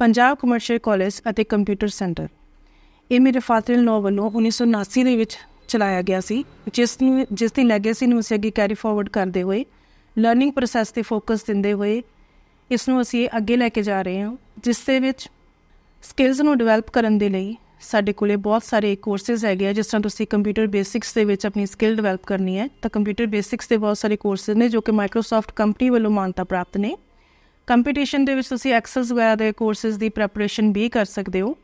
Punjab commercial college ਅਤੇ computer centre ਇਹ ਮੇਰੇ ਫਾਦਰ ਇਨ ਵੱਲੋਂ 1979 ਦੇ ਵਿੱਚ ਚਲਾਇਆ ਗਿਆ ਸੀ ਜਿਸ ਨੂੰ ਜਿਸ ਦੀ ਲੈਗੇਸੀ ਨੂੰ ਅਸੀਂ ਅੱਗੇ ਕੈਰੀ ਫਾਰਵਰਡ ਕਰਦੇ ਹੋਏ ਲਰਨਿੰਗ ਪ੍ਰੋਸੈਸ ਤੇ ਫੋਕਸ ਦਿੰਦੇ ਹੋਏ ਇਸ ਨੂੰ ਅਸੀਂ ਅੱਗੇ ਲੈ ਕੇ ਜਾ ਰਹੇ ਹਾਂ ਜਿਸ ਦੇ ਵਿੱਚ ਸਕਿੱਲਸ ਨੂੰ ਡਿਵੈਲਪ ਕਰਨ ਦੇ ਲਈ ਸਾਡੇ ਕੋਲੇ ਬਹੁਤ ਸਾਰੇ ਕੋਰਸਸ ਹੈਗੇ ਆ ਜਿਸ ਤਰ੍ਹਾਂ ਤੁਸੀਂ ਕੰਪਿਊਟਰ ਬੇਸਿਕਸ ਦੇ ਵਿੱਚ ਆਪਣੀ ਸਕਿੱਲ ਡਿਵੈਲਪ ਕਰਨੀ ਹੈ ਤਾਂ ਕੰਪਿਊਟਰ ਬੇਸਿਕਸ ਦੇ ਬਹੁਤ ਸਾਰੇ ਕੋਰਸਸ ਨੇ ਜੋ ਕਿ ਮਾਈਕਰੋਸਾਫਟ ਕੰਪਨੀ ਵੱਲੋਂ ਮਾਨਤਾ ਪ੍ਰਾਪਤ ਨੇ ਕੰਪੀਟੀਸ਼ਨ ਦੇ ਵਿੱਚ ਤੁਸੀਂ ਐਕਸਲਸ ਵਗੈਰਾ ਦੇ ਕੋਰਸਸ ਦੀ ਪ੍ਰੈਪਰੇਸ਼ਨ ਵੀ ਕਰ ਸਕਦੇ ਹੋ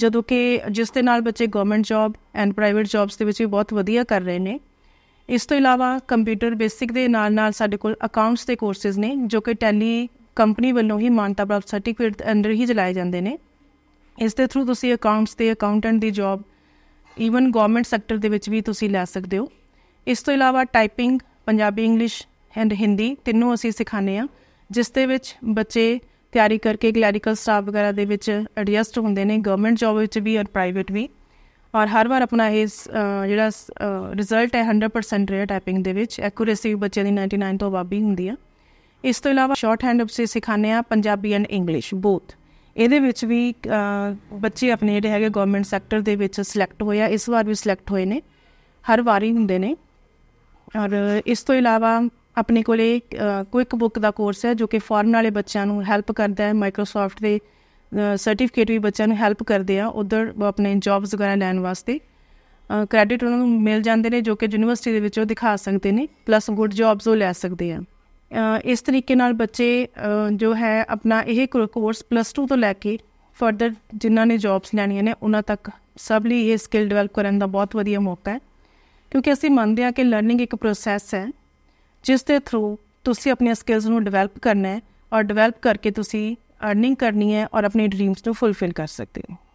ਜਦੋਂ ਕਿ ਜਿਸ ਦੇ ਨਾਲ ਬੱਚੇ government job and private jobs ਦੇ ਵਿੱਚ ਵੀ ਬਹੁਤ ਵਧੀਆ ਕਰ ਰਹੇ ਨੇ ਇਸ ਤੋਂ ਇਲਾਵਾ ਕੰਪਿਊਟਰ ਬੇਸਿਕ ਦੇ ਨਾਲ ਨਾਲ ਸਾਡੇ ਕੋਲ ਅਕਾਊਂਟਸ ਦੇ ਕੋਰਸਸ ਨੇ ਜੋ ਕਿ ਟੈਲੀ ਕੰਪਨੀ ਵੱਲੋਂ ਹੀ ਮਾਨਤਾ ਪ੍ਰਾਪਤ ਸਰਟੀਫਿਕੇਟ ਅੰਦਰ ਹੀ ਚਲਾਏ ਜਾਂਦੇ ਨੇ ਇਸ ਦੇ ਥਰੂ ਤੁਸੀਂ ਅਕਾਊਂਟਸ ਤੇ ਅਕਾਊਂਟੈਂਟ ਦੀ ਜੌਬ ਈਵਨ ਗਵਰਨਮੈਂਟ ਸੈਕਟਰ ਦੇ ਵਿੱਚ ਵੀ ਤੁਸੀਂ ਲੈ ਸਕਦੇ ਹੋ ਇਸ ਤੋਂ ਇਲਾਵਾ typing Punjabi English and Hindi ਤਿੰਨੋਂ ਅਸੀਂ ਸਿਖਾਣੇ ਆ ਜਿਸ ਦੇ ਵਿੱਚ ਬੱਚੇ ਤਿਆਰੀ ਕਰਕੇ ਕਲੈਰੀਕਲ ਸਟਾਫ ਵਗੈਰਾ ਦੇ ਵਿੱਚ ਐਡਜਸਟ ਹੁੰਦੇ ਨੇ ਗਵਰਨਮੈਂਟ ਜੌਬ ਵਿੱਚ ਵੀ ਔਰ ਪ੍ਰਾਈਵੇਟ ਵੀ ਔਰ ਹਰ ਵਾਰ ਆਪਣਾ ਇਸ ਜਿਹੜਾ ਰਿਜ਼ਲਟ ਹੈ 100% ਰੇਅਰ ਟਾਈਪਿੰਗ ਦੇ ਵਿੱਚ ਐਕੂਰੇਸੀ ਬੱਚਿਆਂ ਦੀ 99 ਤੋਂ ਵੱਧ ਹੀ ਹੁੰਦੀ ਆ ਇਸ ਤੋਂ ਇਲਾਵਾ ਸ਼ਾਰਟ ਹੈਂਡ ਅਪ ਸੇ ਸਿਖਾਣੇ ਆ ਪੰਜਾਬੀ ਐਂਡ ਇੰਗਲਿਸ਼ ਬੋਥ ਇਹਦੇ ਵਿੱਚ ਵੀ ਬੱਚੇ ਆਪਣੇ ਜਿਹੜੇ ਹੈਗੇ ਗਵਰਨਮੈਂਟ ਸੈਕਟਰ ਦੇ ਵਿੱਚ ਸਿਲੈਕਟ ਹੋਇਆ ਇਸ ਵਾਰ ਵੀ ਸਿਲੈਕਟ ਹੋਏ ਨੇ ਹਰ ਵਾਰੀ ਹੁੰਦੇ ਨੇ ਔਰ ਇਸ ਤੋਂ ਇਲਾਵਾ ਆਪਣੇ ਕੋਲੇ ਕੁਇਕ ਬੁੱਕ ਦਾ ਕੋਰਸ ਹੈ ਜੋ ਕਿ ਫੋਰਨ ਵਾਲੇ ਬੱਚਿਆਂ ਨੂੰ ਹੈਲਪ ਕਰਦਾ ਹੈ ਮਾਈਕਰੋਸਾਫਟ ਦੇ ਸਰਟੀਫਿਕੇਟ ਵੀ ਬੱਚਿਆਂ ਨੂੰ ਹੈਲਪ ਕਰਦੇ ਆ ਉਧਰ ਆਪਣੇ ਜੌਬਸ ਵਗੈਰਾ ਲੈਣ ਵਾਸਤੇ ਕ੍ਰੈਡਿਟ ਉਹਨਾਂ ਨੂੰ ਮਿਲ ਜਾਂਦੇ ਨੇ ਜੋ ਕਿ ਯੂਨੀਵਰਸਿਟੀ ਦੇ ਵਿੱਚ ਉਹ ਦਿਖਾ ਸਕਦੇ ਨੇ ਪਲੱਸ ਗੁੱਡ ਜੌਬਸ ਉਹ ਲੈ ਸਕਦੇ ਆ ਇਸ ਤਰੀਕੇ ਨਾਲ ਬੱਚੇ ਜੋ ਹੈ ਆਪਣਾ ਇਹ ਕੋਰਸ ਪਲੱਸ 2 ਤੋਂ ਲੈ ਕੇ ਫਰਦਰ ਜਿਨ੍ਹਾਂ ਨੇ ਜੌਬਸ ਲੈਣੀਆਂ ਨੇ ਉਹਨਾਂ ਤੱਕ ਸਭ ਲਈ ਇਹ ਸਕਿੱਲ ਡਿਵੈਲਪ ਕਰਨ ਦਾ ਬਹੁਤ ਵਧੀਆ ਮੌਕਾ ਹੈ ਕਿਉਂਕਿ ਅਸੀਂ ਮੰਨਦੇ ਹਾਂ ਕਿ ਲਰਨਿੰਗ ਇੱਕ ਪ੍ਰੋਸੈਸ ਹੈ ਜਿਸ ਦੇ ਥਰੂ ਤੁਸੀਂ ਆਪਣੀਆਂ ਸਕਿੱਲਸ ਨੂੰ ਡਿਵੈਲਪ ਕਰਨਾ ਹੈ ਔਰ ਡਿਵੈਲਪ ਕਰਕੇ ਤੁਸੀਂ ਅਰਨਿੰਗ ਕਰਨੀ ਹੈ ਔਰ ਆਪਣੇ ਡ੍ਰੀਮਸ ਨੂੰ ਫੁੱਲਫਿਲ ਕਰ ਸਕਦੇ ਹੋ